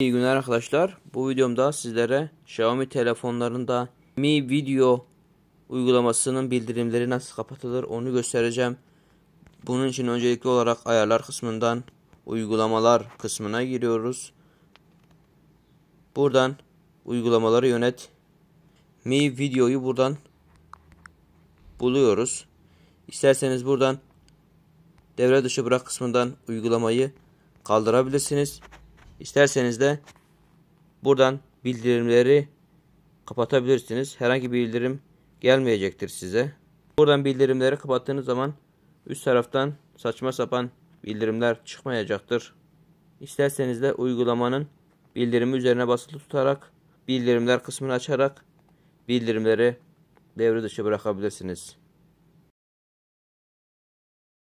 İyi günler arkadaşlar. Bu videomda sizlere Xiaomi telefonlarında Mi Video uygulamasının bildirimleri nasıl kapatılır onu göstereceğim. Bunun için öncelikli olarak ayarlar kısmından uygulamalar kısmına giriyoruz. Buradan uygulamaları yönet. Mi videoyu buradan buluyoruz. İsterseniz buradan devre dışı bırak kısmından uygulamayı kaldırabilirsiniz. İsterseniz de buradan bildirimleri kapatabilirsiniz. Herhangi bir bildirim gelmeyecektir size. Buradan bildirimleri kapattığınız zaman üst taraftan saçma sapan bildirimler çıkmayacaktır. İsterseniz de uygulamanın bildirimi üzerine basılı tutarak bildirimler kısmını açarak bildirimleri devre dışı bırakabilirsiniz.